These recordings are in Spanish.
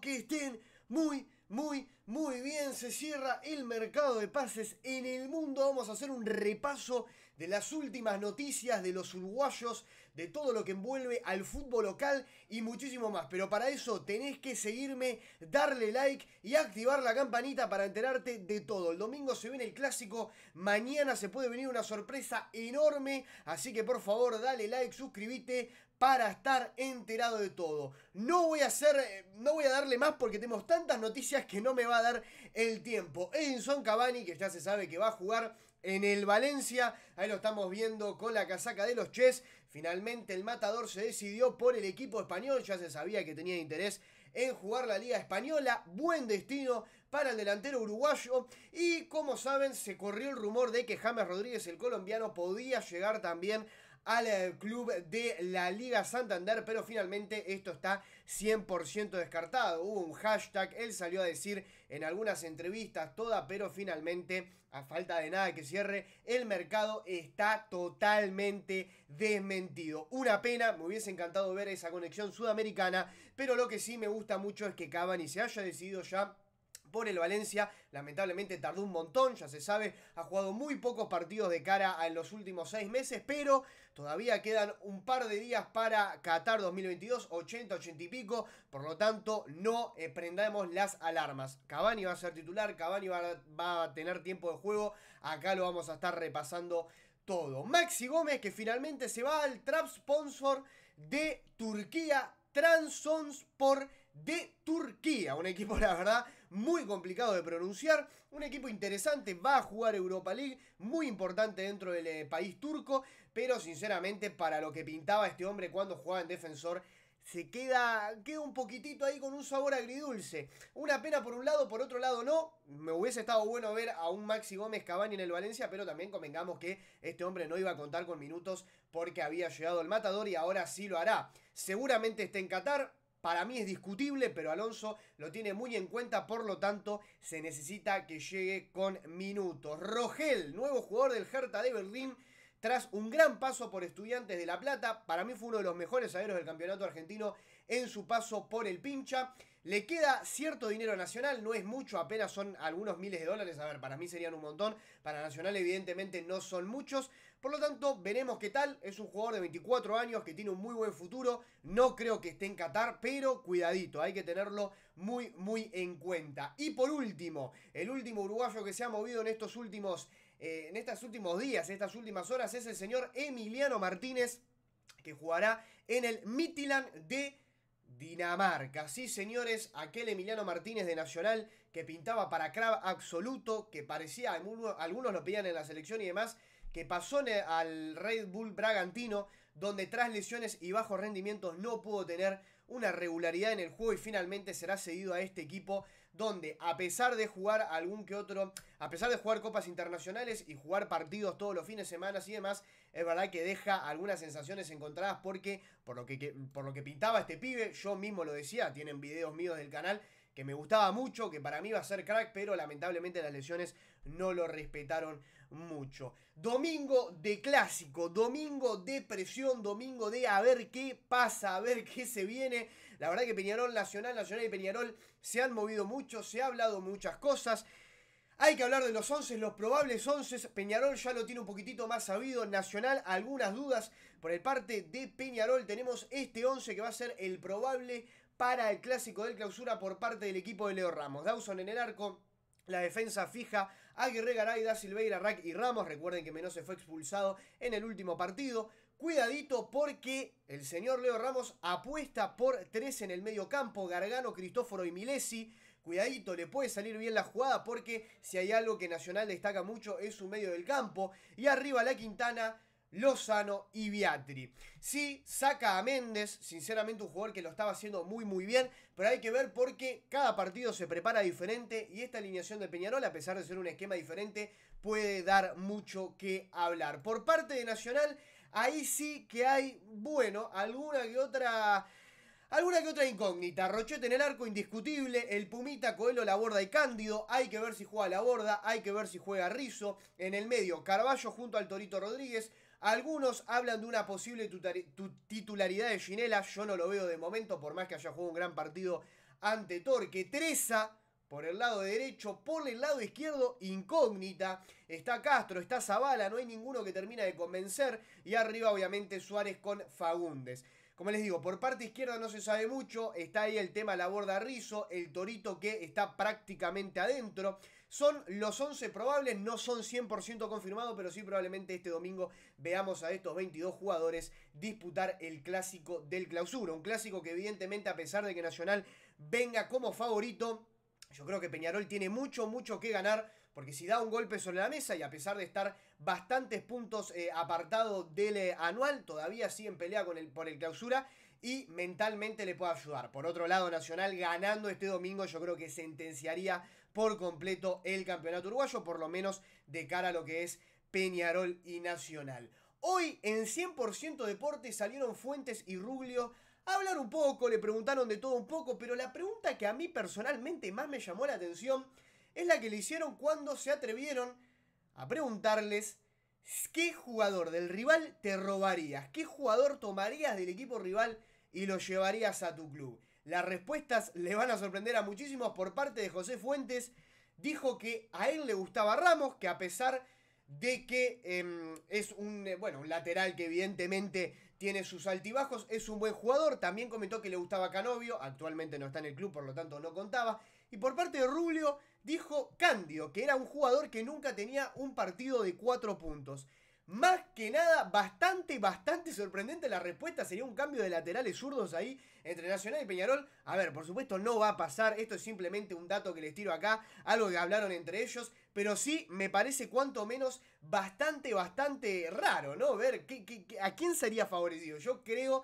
que estén muy, muy, muy bien. Se cierra el mercado de pases en el mundo. Vamos a hacer un repaso de las últimas noticias de los uruguayos de todo lo que envuelve al fútbol local y muchísimo más. Pero para eso tenés que seguirme, darle like y activar la campanita para enterarte de todo. El domingo se viene el clásico, mañana se puede venir una sorpresa enorme, así que por favor dale like, suscríbete para estar enterado de todo. No voy a hacer, eh, no voy a darle más porque tenemos tantas noticias que no me va a dar el tiempo. Edinson Cavani, que ya se sabe que va a jugar en el Valencia. Ahí lo estamos viendo con la casaca de los Chess. Finalmente el matador se decidió por el equipo español. Ya se sabía que tenía interés en jugar la Liga Española. Buen destino para el delantero uruguayo. Y como saben, se corrió el rumor de que James Rodríguez, el colombiano, podía llegar también al eh, club de la Liga Santander, pero finalmente esto está 100% descartado. Hubo un hashtag, él salió a decir en algunas entrevistas, toda, pero finalmente, a falta de nada que cierre, el mercado está totalmente desmentido. Una pena, me hubiese encantado ver esa conexión sudamericana, pero lo que sí me gusta mucho es que y se haya decidido ya por el Valencia. Lamentablemente tardó un montón, ya se sabe, ha jugado muy pocos partidos de cara en los últimos seis meses, pero todavía quedan un par de días para Qatar 2022, 80, 80 y pico, por lo tanto no eh, prendamos las alarmas. Cabani va a ser titular, Cavani va a, va a tener tiempo de juego, acá lo vamos a estar repasando todo. Maxi Gómez que finalmente se va al trap sponsor de Turquía, Transons por de Turquía. Un equipo, la verdad, muy complicado de pronunciar. Un equipo interesante, va a jugar Europa League, muy importante dentro del eh, país turco. Pero sinceramente, para lo que pintaba este hombre cuando jugaba en defensor, se queda, queda un poquitito ahí con un sabor agridulce. Una pena por un lado, por otro lado no. Me hubiese estado bueno ver a un Maxi Gómez Cavani en el Valencia, pero también convengamos que este hombre no iba a contar con minutos porque había llegado el matador y ahora sí lo hará. Seguramente esté en Qatar, para mí es discutible, pero Alonso lo tiene muy en cuenta, por lo tanto se necesita que llegue con minutos. Rogel, nuevo jugador del Hertha de Berlín, tras un gran paso por Estudiantes de La Plata, para mí fue uno de los mejores aeros del campeonato argentino en su paso por el pincha. Le queda cierto dinero nacional, no es mucho, apenas son algunos miles de dólares. A ver, para mí serían un montón. Para Nacional, evidentemente, no son muchos. Por lo tanto, veremos qué tal. Es un jugador de 24 años que tiene un muy buen futuro. No creo que esté en Qatar, pero cuidadito, hay que tenerlo muy, muy en cuenta. Y por último, el último uruguayo que se ha movido en estos últimos, eh, en estos últimos días, en estas últimas horas, es el señor Emiliano Martínez, que jugará en el Midtjylland de... Dinamarca. Sí, señores, aquel Emiliano Martínez de Nacional que pintaba para Crab absoluto, que parecía, algunos lo pedían en la selección y demás, que pasó al Red Bull Bragantino, donde tras lesiones y bajos rendimientos no pudo tener una regularidad en el juego y finalmente será cedido a este equipo donde a pesar de jugar algún que otro, a pesar de jugar copas internacionales y jugar partidos todos los fines de semana y demás, es verdad que deja algunas sensaciones encontradas porque por lo que, por lo que pintaba este pibe, yo mismo lo decía, tienen videos míos del canal que me gustaba mucho, que para mí iba a ser crack, pero lamentablemente las lesiones no lo respetaron mucho. Domingo de clásico, domingo de presión, domingo de a ver qué pasa, a ver qué se viene. La verdad que Peñarol Nacional, Nacional y Peñarol se han movido mucho, se ha hablado muchas cosas. Hay que hablar de los 11, los probables 11. Peñarol ya lo tiene un poquitito más sabido. Nacional, algunas dudas por el parte de Peñarol. Tenemos este 11 que va a ser el probable para el clásico del clausura por parte del equipo de Leo Ramos. Dawson en el arco. La defensa fija, Aguirre Garay, Da Silveira, Rack y Ramos. Recuerden que Menos se fue expulsado en el último partido. Cuidadito porque el señor Leo Ramos apuesta por tres en el medio campo, Gargano, Cristóforo y Milesi. Cuidadito, le puede salir bien la jugada porque si hay algo que Nacional destaca mucho es su medio del campo. Y arriba la Quintana, Lozano y Biatri. Sí, saca a Méndez, sinceramente un jugador que lo estaba haciendo muy muy bien, pero hay que ver porque cada partido se prepara diferente y esta alineación de Peñarol, a pesar de ser un esquema diferente, puede dar mucho que hablar. Por parte de Nacional, ahí sí que hay, bueno, alguna que otra... Alguna que otra incógnita. Rochete en el arco, indiscutible. El Pumita, Coelho, La Borda y Cándido. Hay que ver si juega La Borda. Hay que ver si juega Rizo. En el medio, Carballo junto al Torito Rodríguez. Algunos hablan de una posible titularidad de Ginela. Yo no lo veo de momento, por más que haya jugado un gran partido ante Torque. Teresa, por el lado derecho, por el lado izquierdo, incógnita. Está Castro, está Zavala, no hay ninguno que termina de convencer. Y arriba, obviamente, Suárez con Fagundes. Como les digo, por parte izquierda no se sabe mucho. Está ahí el tema la borda Rizo, el torito que está prácticamente adentro. Son los 11 probables, no son 100% confirmados, pero sí probablemente este domingo veamos a estos 22 jugadores disputar el clásico del clausura. Un clásico que evidentemente a pesar de que Nacional venga como favorito, yo creo que Peñarol tiene mucho, mucho que ganar, porque si da un golpe sobre la mesa y a pesar de estar bastantes puntos eh, apartado del eh, anual, todavía sigue en pelea con el, por el clausura y mentalmente le puede ayudar. Por otro lado, Nacional ganando este domingo yo creo que sentenciaría por completo el campeonato uruguayo, por lo menos de cara a lo que es Peñarol y Nacional. Hoy en 100% Deportes salieron Fuentes y Ruglio a hablar un poco, le preguntaron de todo un poco, pero la pregunta que a mí personalmente más me llamó la atención es la que le hicieron cuando se atrevieron a preguntarles qué jugador del rival te robarías, qué jugador tomarías del equipo rival y lo llevarías a tu club. Las respuestas le van a sorprender a muchísimos por parte de José Fuentes. Dijo que a él le gustaba Ramos, que a pesar de que em, es un, eh, bueno, un lateral que evidentemente tiene sus altibajos, es un buen jugador, también comentó que le gustaba Canovio, actualmente no está en el club, por lo tanto no contaba, y por parte de Rubio dijo Candio, que era un jugador que nunca tenía un partido de cuatro puntos. Más que nada, bastante, bastante sorprendente la respuesta. Sería un cambio de laterales zurdos ahí entre Nacional y Peñarol. A ver, por supuesto no va a pasar. Esto es simplemente un dato que les tiro acá. Algo que hablaron entre ellos. Pero sí me parece cuanto menos bastante, bastante raro, ¿no? Ver a quién sería favorecido. Yo creo...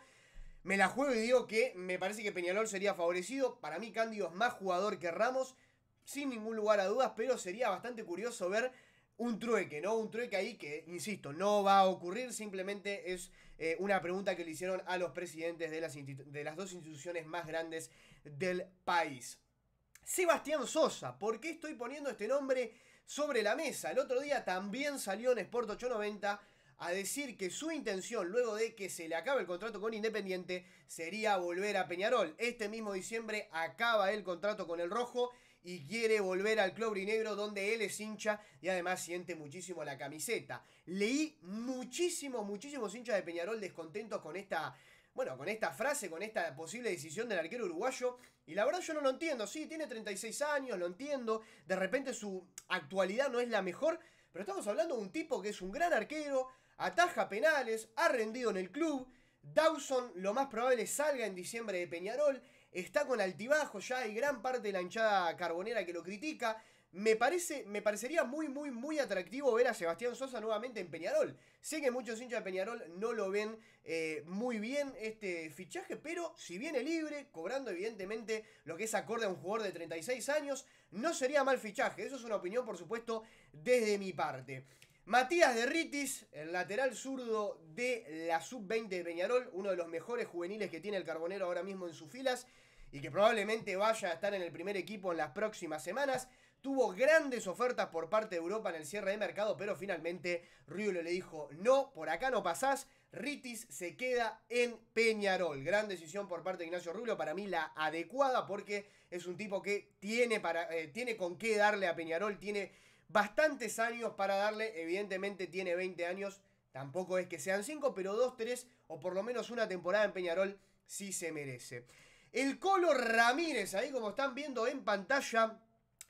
Me la juego y digo que me parece que Peñarol sería favorecido. Para mí Candio es más jugador que Ramos sin ningún lugar a dudas, pero sería bastante curioso ver un trueque, ¿no? Un trueque ahí que, insisto, no va a ocurrir, simplemente es eh, una pregunta que le hicieron a los presidentes de las, de las dos instituciones más grandes del país. Sebastián Sosa, ¿por qué estoy poniendo este nombre sobre la mesa? El otro día también salió en Sport 890 a decir que su intención, luego de que se le acabe el contrato con Independiente, sería volver a Peñarol. Este mismo diciembre acaba el contrato con el Rojo y quiere volver al club negro donde él es hincha y además siente muchísimo la camiseta. Leí muchísimos, muchísimos hinchas de Peñarol descontentos con esta bueno, con esta frase, con esta posible decisión del arquero uruguayo. Y la verdad yo no lo entiendo. Sí, tiene 36 años, lo entiendo. De repente su actualidad no es la mejor. Pero estamos hablando de un tipo que es un gran arquero, ataja penales, ha rendido en el club. Dawson lo más probable salga en diciembre de Peñarol está con altibajo, ya hay gran parte de la hinchada carbonera que lo critica. Me, parece, me parecería muy, muy, muy atractivo ver a Sebastián Sosa nuevamente en Peñarol. Sé que muchos hinchas de Peñarol no lo ven eh, muy bien este fichaje, pero si viene libre, cobrando evidentemente lo que es acorde a un jugador de 36 años, no sería mal fichaje. Eso es una opinión, por supuesto, desde mi parte. Matías de Ritis, el lateral zurdo de la sub-20 de Peñarol, uno de los mejores juveniles que tiene el Carbonero ahora mismo en sus filas y que probablemente vaya a estar en el primer equipo en las próximas semanas. Tuvo grandes ofertas por parte de Europa en el cierre de mercado, pero finalmente Rubio le dijo, no, por acá no pasás, Ritis se queda en Peñarol. Gran decisión por parte de Ignacio Rulo, para mí la adecuada porque es un tipo que tiene, para, eh, tiene con qué darle a Peñarol, tiene bastantes años para darle. Evidentemente tiene 20 años. Tampoco es que sean 5, pero 2, 3 o por lo menos una temporada en Peñarol sí se merece. El Colo Ramírez, ahí como están viendo en pantalla,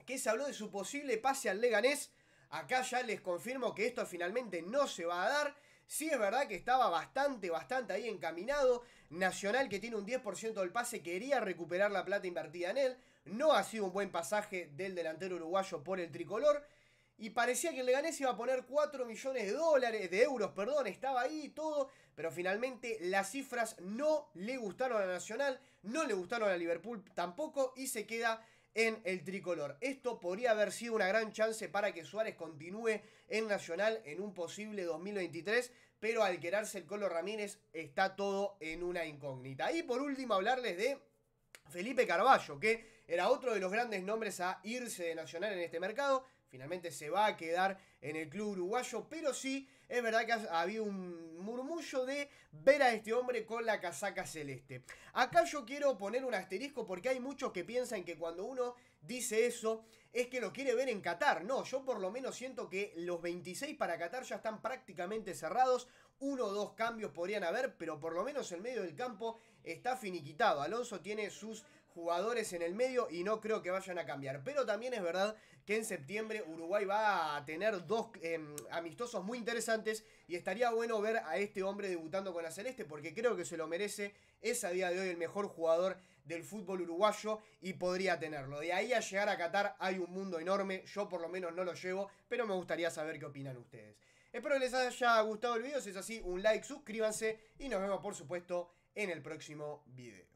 que se habló de su posible pase al Leganés. Acá ya les confirmo que esto finalmente no se va a dar. Sí es verdad que estaba bastante, bastante ahí encaminado. Nacional, que tiene un 10% del pase, quería recuperar la plata invertida en él. No ha sido un buen pasaje del delantero uruguayo por el tricolor. Y parecía que el Leganés iba a poner 4 millones de dólares, de euros, perdón, estaba ahí todo, pero finalmente las cifras no le gustaron a Nacional, no le gustaron a Liverpool tampoco y se queda en el tricolor. Esto podría haber sido una gran chance para que Suárez continúe en Nacional en un posible 2023, pero al quedarse el Colo Ramírez está todo en una incógnita. Y por último hablarles de Felipe Carballo, que era otro de los grandes nombres a irse de Nacional en este mercado finalmente se va a quedar en el club uruguayo, pero sí es verdad que había un murmullo de ver a este hombre con la casaca celeste. Acá yo quiero poner un asterisco porque hay muchos que piensan que cuando uno dice eso es que lo quiere ver en Qatar. No, yo por lo menos siento que los 26 para Qatar ya están prácticamente cerrados. Uno o dos cambios podrían haber, pero por lo menos el medio del campo está finiquitado. Alonso tiene sus jugadores en el medio y no creo que vayan a cambiar. Pero también es verdad que en septiembre Uruguay va a tener dos em, amistosos muy interesantes y estaría bueno ver a este hombre debutando con la Celeste porque creo que se lo merece. Es a día de hoy el mejor jugador del fútbol uruguayo y podría tenerlo. De ahí a llegar a Qatar hay un mundo enorme, yo por lo menos no lo llevo, pero me gustaría saber qué opinan ustedes. Espero que les haya gustado el video, si es así un like, suscríbanse y nos vemos por supuesto en el próximo video.